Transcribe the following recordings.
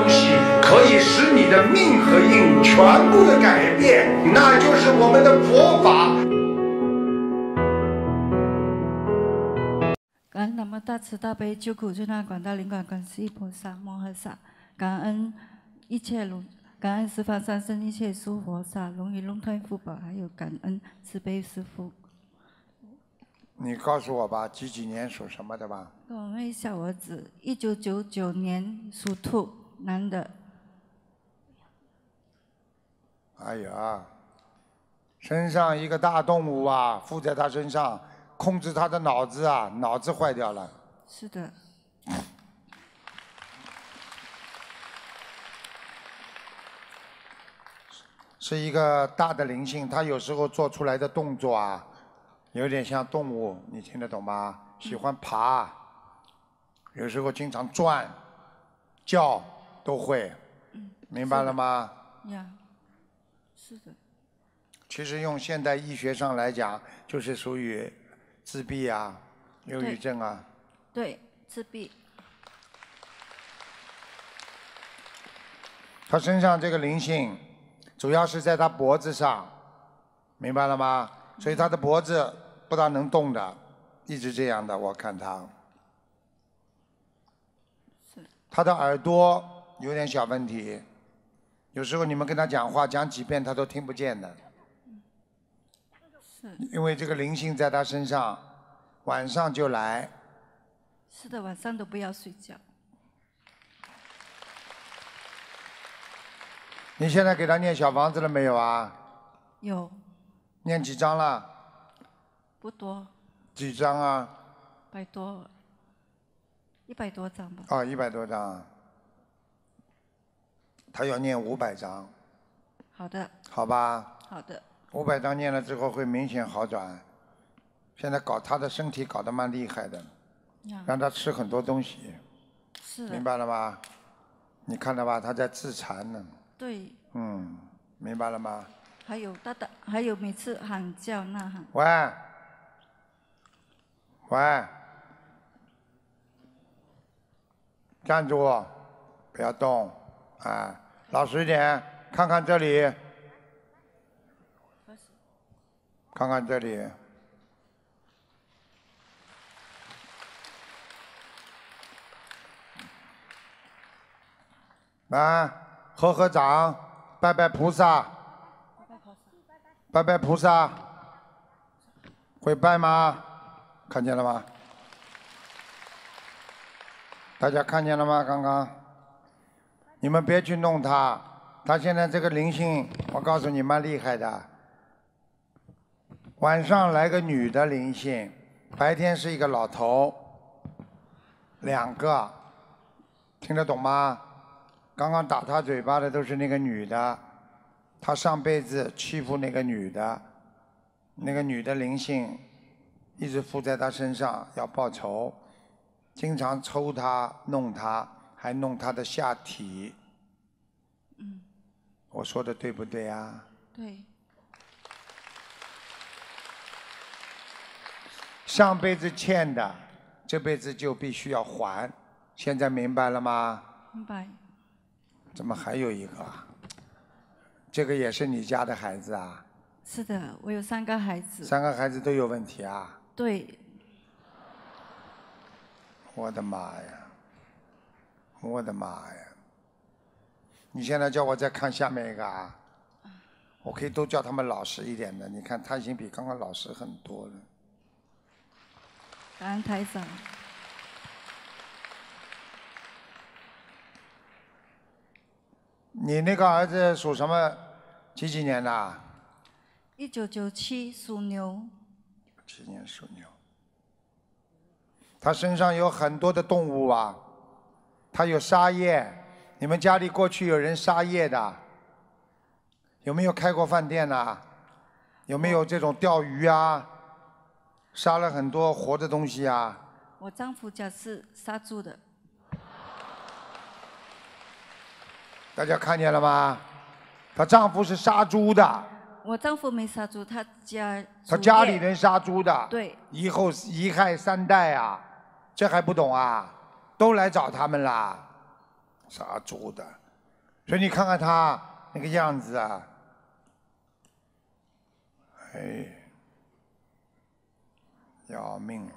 东西可以使你的命和运全部的改变，那就是我们的佛法。感恩南无大慈大悲救苦救难广大灵感观世音菩萨摩诃萨，感恩一切如。感恩十方三生一切诸菩萨龙云龙太子宝，还有感恩慈悲师父。你告诉我吧，几几年属什么的吧？我问妹小儿子，一九九九年属兔。男的，哎呀，身上一个大动物啊，附在他身上，控制他的脑子啊，脑子坏掉了。是的。是一个大的灵性，他有时候做出来的动作啊，有点像动物，你听得懂吗？喜欢爬，有时候经常转，叫。都会，明白了吗？呀，是的。其实用现代医学上来讲，就是属于自闭啊、忧郁症啊。对，自闭。他身上这个灵性，主要是在他脖子上，明白了吗？所以他的脖子不大能动的，一直这样的，我看他。是。他的耳朵。有点小问题，有时候你们跟他讲话讲几遍他都听不见的，是，因为这个灵性在他身上，晚上就来。是的，晚上都不要睡觉。你现在给他念小房子了没有啊？有。念几张了？不多。几张啊？百多，一百多张吧。啊，一百多张。他要念五百章，好的，好吧，好的，五百章念了之后会明显好转。现在搞他的身体搞得蛮厉害的，让他吃很多东西，是，明白了吗？你看到吧，他在自残呢。对。嗯，明白了吗？还有大的，还有每次喊叫呐喊。喂！喂！站住！不要动！啊，老实一点，看看这里，看看这里。来，合合掌，拜拜菩萨，拜拜菩萨，会拜吗？看见了吗？大家看见了吗？刚刚？你们别去弄他，他现在这个灵性，我告诉你蛮厉害的。晚上来个女的灵性，白天是一个老头，两个，听得懂吗？刚刚打他嘴巴的都是那个女的，他上辈子欺负那个女的，那个女的灵性一直附在他身上要报仇，经常抽他弄他。还弄他的下体，嗯，我说的对不对啊？对。上辈子欠的，这辈子就必须要还，现在明白了吗？明白。怎么还有一个？这个也是你家的孩子啊？是的，我有三个孩子。三个孩子都有问题啊？对。我的妈呀！我的妈呀！你现在叫我再看下面一个啊，我可以都叫他们老实一点的。你看他已经比刚刚老实很多了。感恩台长。你那个儿子属什么？几几年的？一九九七，属牛。几年属牛？他身上有很多的动物啊。他有杀业，你们家里过去有人杀业的，有没有开过饭店呐？有没有这种钓鱼啊？杀了很多活的东西啊？我丈夫家是杀猪的。大家看见了吗？她丈夫是杀猪的。我丈夫没杀猪，他家。他家里人杀猪的。对。以后遗害三代啊，这还不懂啊？都来找他们啦，杀猪的？所以你看看他那个样子啊，哎，要命了！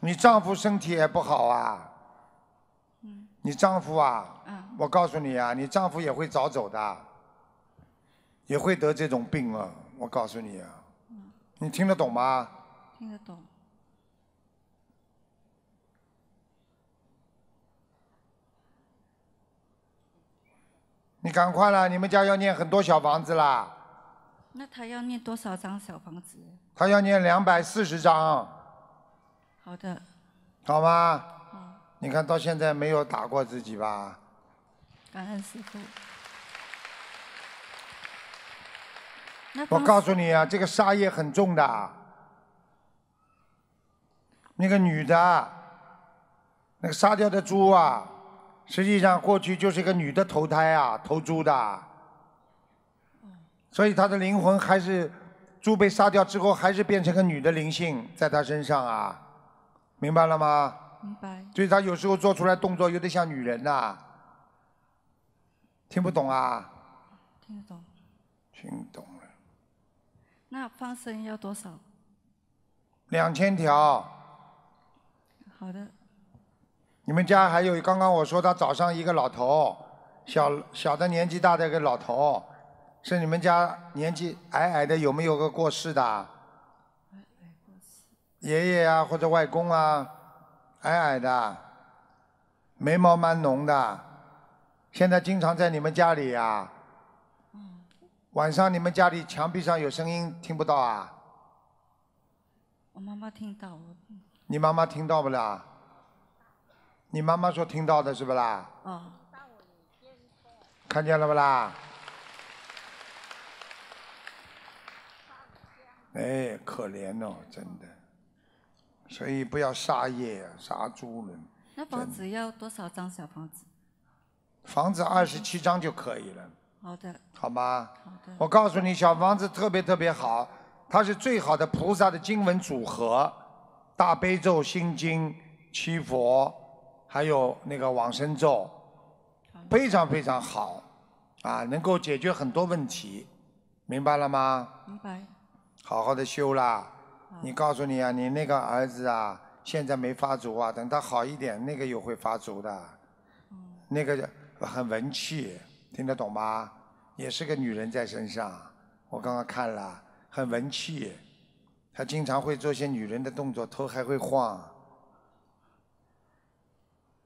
你丈夫身体也不好啊，嗯，你丈夫啊，嗯，我告诉你啊，你丈夫也会早走的，也会得这种病啊，我告诉你啊，嗯，你听得懂吗？听得懂。你赶快啦！你们家要念很多小房子啦。那他要念多少张小房子？他要念两百四十张。好的。好吗？你看到现在没有打过自己吧？感恩师父。我告诉你啊，这个沙业很重的。那个女的，那个杀掉的猪啊。实际上，过去就是个女的投胎啊，投猪的，所以他的灵魂还是猪被杀掉之后，还是变成个女的灵性在他身上啊，明白了吗？明白。所以他有时候做出来动作有点像女人呐，听不懂啊？听得懂。听懂了。那放生要多少？两千条。好的。你们家还有？刚刚我说他早上一个老头，小小的年纪大的一个老头，是你们家年纪矮矮的有没有个过世的？爷爷啊，或者外公啊，矮矮的，眉毛蛮浓的，现在经常在你们家里呀。嗯。晚上你们家里墙壁上有声音听不到啊？我妈妈听到。你妈妈听到不了？你妈妈说听到的是不啦？啊！看见了不啦？哎，可怜哦，真的，所以不要杀业，杀猪人。那房子要多少张小房子？房子二十七张就可以了。好的。好吗？好的。我告诉你，小房子特别特别好，它是最好的菩萨的经文组合——大悲咒心经七佛。还有那个往生咒，非常非常好，啊，能够解决很多问题，明白了吗？明白。好好的修啦。你告诉你啊，你那个儿子啊，现在没发足啊，等他好一点，那个又会发足的。那个很文气，听得懂吗？也是个女人在身上，我刚刚看了，很文气，他经常会做些女人的动作，头还会晃。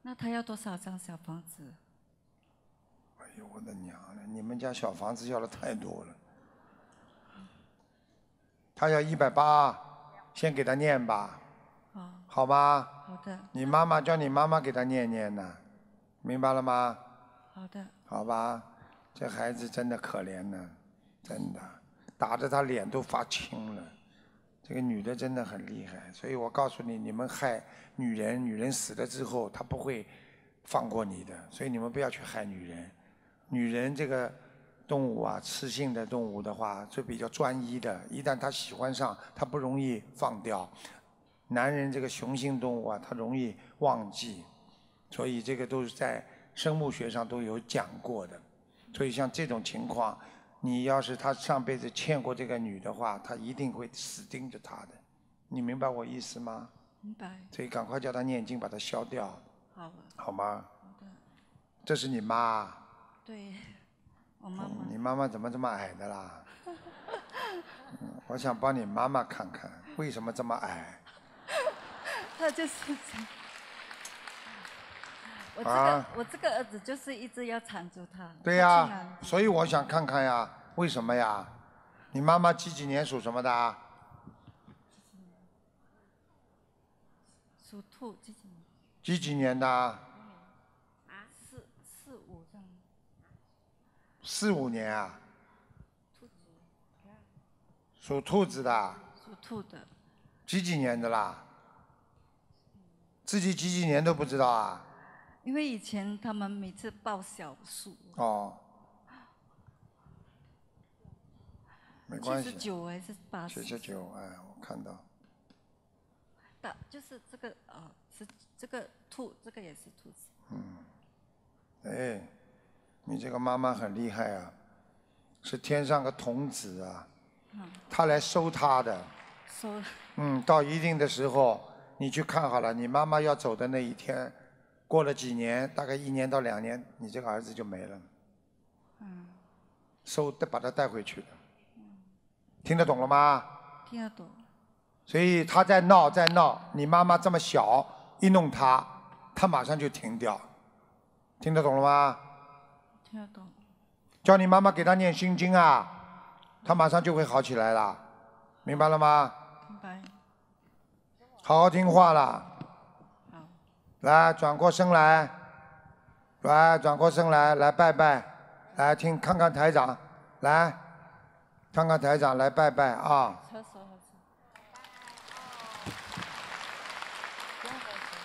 那他要多少张小房子？哎呦我的娘！嘞！你们家小房子要的太多了。他要一百八，先给他念吧。啊。好吧。好的。你妈妈叫你妈妈给他念念呢，明白了吗？好的。好吧，这孩子真的可怜呢，真的打的他脸都发青了。这个女的真的很厉害，所以我告诉你，你们害女人，女人死了之后，她不会放过你的，所以你们不要去害女人。女人这个动物啊，雌性的动物的话，是比较专一的，一旦她喜欢上，她不容易放掉。男人这个雄性动物啊，他容易忘记，所以这个都是在生物学上都有讲过的。所以像这种情况。你要是他上辈子欠过这个女的话，他一定会死盯着她的，你明白我意思吗？明白。所以赶快叫他念经，把他消掉。好。好吗？好这是你妈。对，我妈妈。你妈妈怎么这么矮的啦？我想帮你妈妈看看，为什么这么矮。她就是。我这个我这个儿子就是一直要缠住他。对呀，所以我想看看呀，为什么呀？你妈妈几几年属什么的啊？属兔，几几年？几几年的？啊，四四五张。四五年啊。兔子。属兔子的。属兔的。几几年的啦？自己几几年都不知道啊？因为以前他们每次报小数。哦。没关系。七十九还是八十？七十九，哎，我看到。的，就是这个啊，是这个兔，这个也是兔子。嗯。哎，你这个妈妈很厉害啊，是天上的童子啊。嗯。他来收他的。收。嗯，到一定的时候，你去看好了，你妈妈要走的那一天。过了几年，大概一年到两年，你这个儿子就没了。嗯。收带把他带回去嗯。听得懂了吗？听得懂。所以他在闹，在闹，你妈妈这么小，一弄他，他马上就停掉。听得懂了吗？听得懂。叫你妈妈给他念心经啊，他马上就会好起来了，明白了吗？明白。好好听话了。来，转过身来，来，转过身来，来拜拜，来听看看台长，来，看看台长，来拜拜啊！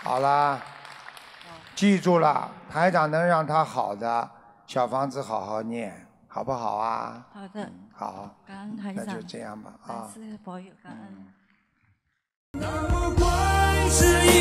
好啦，记住了，台长能让他好的，小房子好好念，好不好啊？好的。好。感恩台长。那就这样吧。啊。感恩。